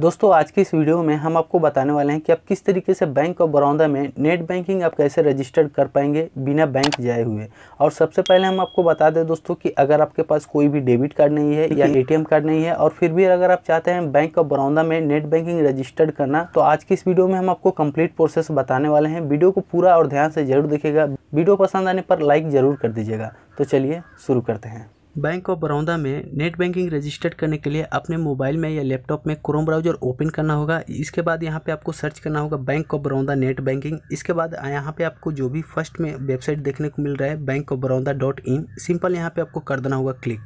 दोस्तों आज की इस वीडियो में हम आपको बताने वाले हैं कि आप किस तरीके से बैंक ऑफ बड़ौदा में नेट बैंकिंग आप कैसे रजिस्टर कर पाएंगे बिना बैंक जाए हुए और सबसे पहले हम आपको बता दें दोस्तों कि अगर आपके पास कोई भी डेबिट कार्ड नहीं है या एटीएम कार्ड नहीं है और फिर भी अगर आप चाहते हैं बैंक ऑफ बड़ौदा में नेट बैंकिंग रजिस्टर्ड करना तो आज की इस वीडियो में हम आपको कम्प्लीट प्रोसेस बताने वाले हैं वीडियो को पूरा और ध्यान से जरूर देखेगा वीडियो पसंद आने पर लाइक जरूर कर दीजिएगा तो चलिए शुरू करते हैं बैंक ऑफ बड़ौदा में नेट बैंकिंग रजिस्टर्ड करने के लिए अपने मोबाइल में या लैपटॉप में क्रोम ब्राउजर ओपन करना होगा इसके बाद यहाँ पे आपको सर्च करना होगा bank of Baroda net banking इसके बाद यहाँ पे आपको जो भी फर्स्ट में वेबसाइट देखने को मिल रहा है bank of Baroda dot in simple यहाँ पर आपको कर देना होगा क्लिक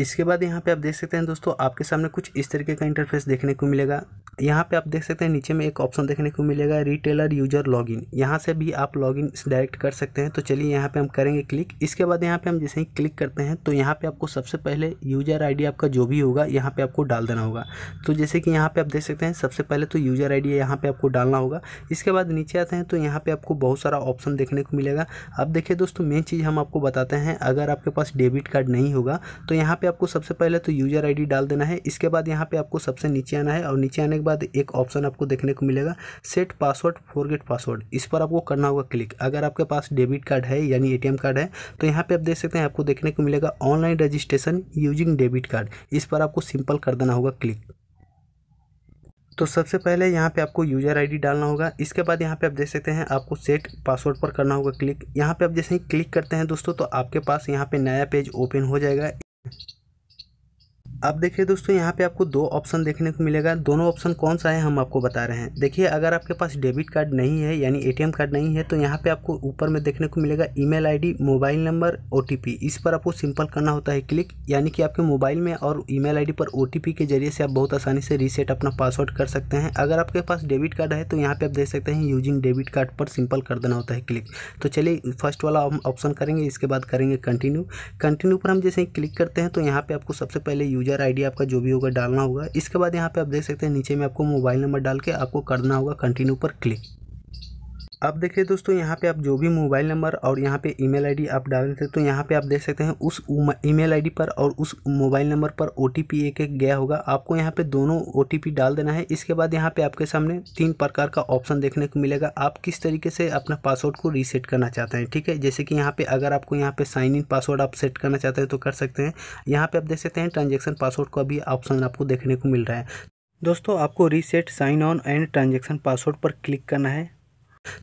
इसके बाद यहाँ पर आप देख सकते हैं दोस्तों आपके सामने कुछ इस तरीके का इंटरफेस देखने को मिलेगा यहाँ पे आप देख सकते हैं नीचे में एक ऑप्शन देखने को मिलेगा रिटेलर यूजर लॉगिन यहाँ से भी आप लॉगिन डायरेक्ट कर सकते हैं तो चलिए यहाँ पे हम करेंगे क्लिक इसके बाद यहाँ पे हम जैसे ही क्लिक करते हैं तो यहाँ पे आपको सबसे पहले यूजर आईडी आपका जो भी होगा यहाँ पे आपको डाल देना होगा तो जैसे कि यहाँ पर आप देख सकते हैं सबसे पहले तो यूजर आई डी यहाँ आपको डालना होगा इसके बाद नीचे आते हैं तो यहाँ पर आपको बहुत सारा ऑप्शन देखने को मिलेगा अब देखिए दोस्तों मेन चीज़ हम आपको बताते हैं अगर आपके पास डेबिट कार्ड नहीं होगा तो यहाँ पर आपको सबसे पहले तो यूजर आई डाल देना है इसके बाद यहाँ पर आपको सबसे नीचे आना है और नीचे आने बाद एक ऑप्शन आपको देखने को मिलेगा सेट पासवर्ड फॉरगेट पासवर्ड इस पर आपको करना होगा क्लिक अगर आपके पास डेबिट कार्ड है यानी एटीएम कार्ड है तो यहाँ पे आप देख सकते हैं आपको देखने को मिलेगा online registration using debit card इस पर आपको सिंपल कर देना होगा क्लिक तो सबसे पहले यहाँ पे आपको यूजर आईडी डालना होगा इसके बाद यहाँ पे आप देख सकते हैं आपको सेट पासवर्ड पर करना होगा क्लिक यहाँ पे आप जैसे ही क्लिक करते हैं दोस्तों तो आपके पास यहाँ पे नया पेज ओपन हो जाएगा अब देखिए दोस्तों यहाँ पे आपको दो ऑप्शन देखने को मिलेगा दोनों ऑप्शन कौन सा है हम आपको बता रहे हैं देखिए अगर आपके पास डेबिट कार्ड नहीं है यानी एटीएम कार्ड नहीं है तो यहाँ पे आपको ऊपर में देखने को मिलेगा email ID mobile number OTP इस पर आपको सिंपल करना होता है क्लिक यानी कि आपके मोबाइल में और ई मेल पर ओ के जरिए से आप बहुत आसानी से रीसेट अपना पासवर्ड कर सकते हैं अगर आपके पास डेबिट कार्ड है तो यहाँ पर आप देख सकते हैं यूजिंग डेबिट कार्ड पर सिंपल कर देना होता है क्लिक तो चलिए फर्स्ट वाला ऑप्शन करेंगे इसके बाद करेंगे कंटिन्यू कंटिन्यू पर हम जैसे क्लिक करते हैं तो यहाँ पर आपको सबसे पहले यूजर यूज़र आईडी आपका जो भी होगा डालना होगा इसके बाद यहाँ पे आप देख सकते हैं नीचे में आपको मोबाइल नंबर डाल के आपको करना होगा कंटिन्यू पर क्लिक अब देखिए दोस्तों यहाँ पे आप जो भी मोबाइल नंबर और यहाँ पे ईमेल आईडी आप डाल सकते तो यहाँ पे आप देख सकते हैं उस ईमेल आईडी पर और उस मोबाइल नंबर पर ओ एक एक गया होगा आपको यहाँ पे दोनों ओ डाल देना है इसके बाद यहाँ पे आपके सामने तीन प्रकार का ऑप्शन देखने को मिलेगा आप किस तरीके से अपना पासवर्ड को रीसेट करना चाहते हैं ठीक है जैसे कि यहाँ पर अगर आपको यहाँ पर साइन इन पासवर्ड आप सेट करना चाहते हैं तो कर सकते हैं यहाँ पर आप देख सकते हैं ट्रांजेक्शन पासवर्ड का भी ऑप्शन आपको देखने को मिल रहा है दोस्तों आपको reset sign on and transaction password पर क्लिक करना है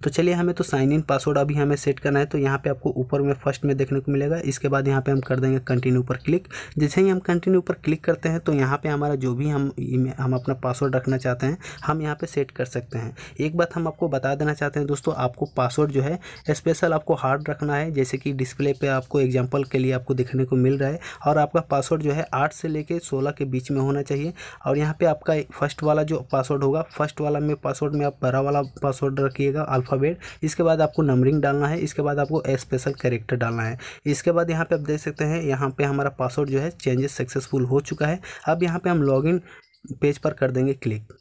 तो चलिए हमें तो साइन इन पासवर्ड अभी हमें सेट करना है तो यहाँ पे आपको ऊपर में फर्स्ट में देखने को मिलेगा इसके बाद यहाँ पे हम कर देंगे कंटिन्यू पर क्लिक जैसे ही हम कंटिन्यू पर क्लिक करते हैं तो यहाँ पे हमारा जो भी हम हम अपना पासवर्ड रखना चाहते हैं हम यहाँ पे सेट कर सकते हैं एक बात हम आपको बता देना चाहते हैं दोस्तों आपको पासवर्ड जो है स्पेशल आपको हार्ड रखना है जैसे कि डिस्प्ले पर आपको एग्जाम्पल के लिए आपको देखने को मिल रहा है और आपका पासवर्ड जो है आठ से लेकर सोलह के बीच में होना चाहिए और यहाँ पर आपका फर्स्ट वाला जो पासवर्ड होगा फर्स्ट वाला में पासवर्ड में आप बड़ा वाला पासवर्ड रखिएगा अल्फ़ाबेट इसके बाद आपको नंबरिंग डालना है इसके बाद आपको स्पेशल कैरेक्टर डालना है इसके बाद यहाँ पे आप देख सकते हैं यहाँ पे हमारा पासवर्ड जो है चेंजेस सक्सेसफुल हो चुका है अब यहाँ पे हम लॉगिन पेज पर कर देंगे क्लिक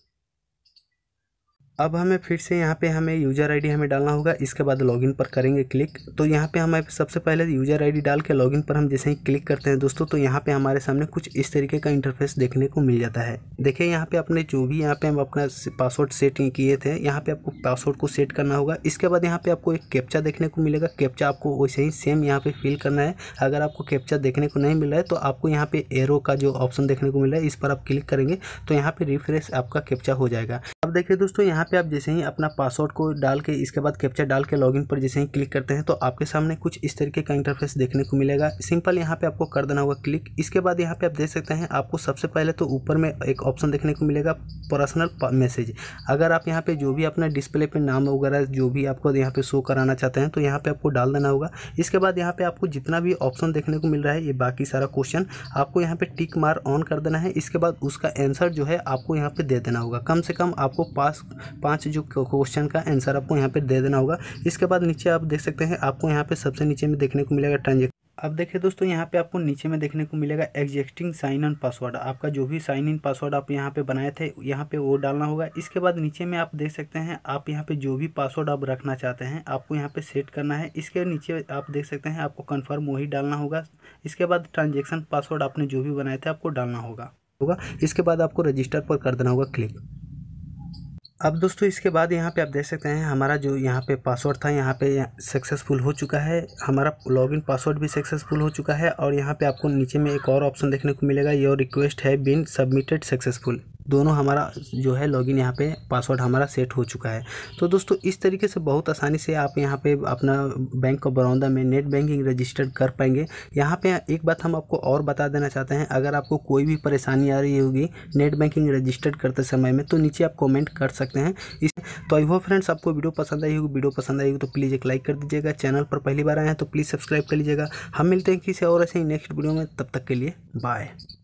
अब हमें फिर से यहाँ पे हमें यूज़र आईडी हमें डालना होगा इसके बाद लॉगिन पर करेंगे क्लिक तो यहाँ पे हमें सबसे पहले यूज़र आईडी डाल के लॉगिन पर हम जैसे ही क्लिक करते हैं दोस्तों तो यहाँ पे हमारे सामने कुछ इस तरीके का इंटरफेस देखने को मिल जाता है देखिए यहाँ पे अपने जो भी यहाँ पे हम अपना पासवर्ड सेट किए थे यहाँ पे आपको पासवर्ड को सेट करना होगा इसके बाद यहाँ पे आपको एक कैप्चा देखने को मिलेगा कैप्चा आपको वैसे ही सेम यहाँ पे फिल करना है अगर आपको कैप्चा देखने को नहीं मिल रहा है तो आपको यहाँ पे एरो का जो ऑप्शन देखने को मिल रहा है इस पर आप क्लिक करेंगे तो यहाँ पे रिफ्रेश आपका कैप्चा हो जाएगा अब देखिए दोस्तों यहाँ पे आप जैसे ही अपना पासवर्ड को डाल के इसके बाद कैप्चर डाल के लॉगिन पर जैसे ही क्लिक करते हैं तो आपके सामने कुछ इस तरीके का इंटरफेस देखने को मिलेगा सिंपल यहाँ पे आपको कर देना होगा क्लिक इसके बाद यहाँ पे आप देख सकते हैं आपको सबसे पहले तो ऊपर में एक ऑप्शन देखने को मिलेगा पर्सनल मैसेज अगर आप यहाँ पे जो भी अपना डिस्प्ले पे नाम वगैरह जो भी आपको यहाँ पे शो कराना चाहते हैं तो यहाँ पे आपको डाल देना होगा इसके बाद यहाँ पे आपको जितना भी ऑप्शन देखने को मिल रहा है ये बाकी सारा क्वेश्चन आपको यहाँ पे टिक मार ऑन कर देना है इसके बाद उसका आंसर जो है आपको यहाँ पे दे देना होगा कम से कम आपको पास पाँच जो क्वेश्चन का आंसर आपको यहाँ पर दे देना होगा इसके बाद नीचे आप देख सकते हैं आपको यहाँ पर सबसे नीचे में देखने को मिलेगा ट्रांजेक्शन अब देखिए दोस्तों यहाँ पे आपको नीचे में देखने को मिलेगा एग्जिस्टिंग साइन इन पासवर्ड आपका जो भी साइन इन पासवर्ड आप यहाँ पे बनाए थे यहाँ पे वो डालना होगा इसके बाद नीचे में आप देख सकते हैं आप यहाँ पे जो भी पासवर्ड आप रखना चाहते हैं आपको यहाँ पे सेट करना है इसके नीचे आप देख सकते हैं आपको कन्फर्म वही डालना होगा इसके बाद ट्रांजेक्शन पासवर्ड आपने जो भी बनाए थे आपको डालना होगा होगा इसके बाद आपको रजिस्टर पर कर देना होगा क्लिक अब दोस्तों इसके बाद यहाँ पे आप देख सकते हैं हमारा जो यहाँ पे पासवर्ड था यहाँ पे सक्सेसफुल हो चुका है हमारा लॉगिन पासवर्ड भी सक्सेसफुल हो चुका है और यहाँ पे आपको नीचे में एक और ऑप्शन देखने को मिलेगा your request has been submitted successful दोनों हमारा जो है लॉगिन यहाँ पे पासवर्ड हमारा सेट हो चुका है तो दोस्तों इस तरीके से बहुत आसानी से आप यहाँ पे अपना बैंक ऑफ बड़ौदा में नेट बैंकिंग रजिस्टर्ड कर पाएंगे यहाँ पे एक बात हम आपको और बता देना चाहते हैं अगर आपको कोई भी परेशानी आ रही होगी नेट बैंकिंग रजिस्टर्ड करते समय में तो नीचे आप कॉमेंट कर सकते हैं इस तो आई होप फ्रेंड्स आपको वीडियो पसंद आई होगी वीडियो पसंद आई तो प्लीज़ एक लाइक कर दीजिएगा चैनल पर पहली बार आए हैं तो प्लीज़ सब्सक्राइब कर लीजिएगा हम मिलते हैं किसी और ऐसे ही नेक्स्ट वीडियो में तब तक के लिए बाय